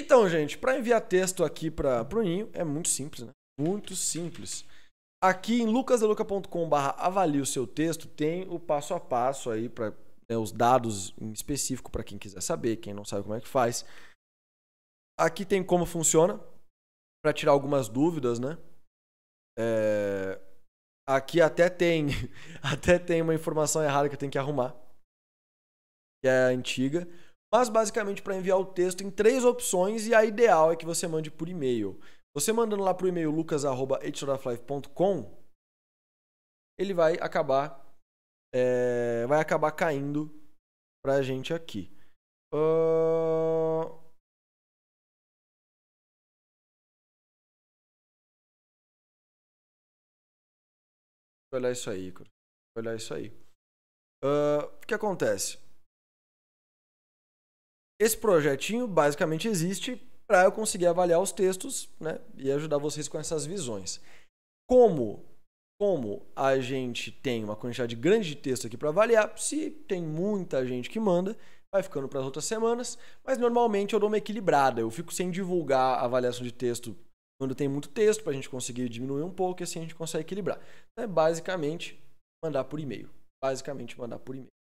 Então, gente, para enviar texto aqui para o Ninho é muito simples, né? Muito simples. Aqui em lucasdeluka.com/barra avalie o seu texto, tem o passo a passo aí para né, os dados em específico para quem quiser saber, quem não sabe como é que faz. Aqui tem como funciona, para tirar algumas dúvidas, né? É... Aqui até tem, até tem uma informação errada que eu tenho que arrumar, que é antiga mas basicamente para enviar o texto em três opções e a ideal é que você mande por e-mail. Você mandando lá para o e-mail lucas@editorafflife.com, ele vai acabar é, vai acabar caindo para a gente aqui. Uh... olhar isso aí, Icaro. olhar isso aí. Uh, o que acontece? Esse projetinho basicamente existe para eu conseguir avaliar os textos né, e ajudar vocês com essas visões. Como, como a gente tem uma quantidade grande de texto aqui para avaliar, se tem muita gente que manda, vai ficando para as outras semanas, mas normalmente eu dou uma equilibrada, eu fico sem divulgar a avaliação de texto quando tem muito texto, para a gente conseguir diminuir um pouco e assim a gente consegue equilibrar. Então é basicamente mandar por e-mail. Basicamente mandar por e-mail.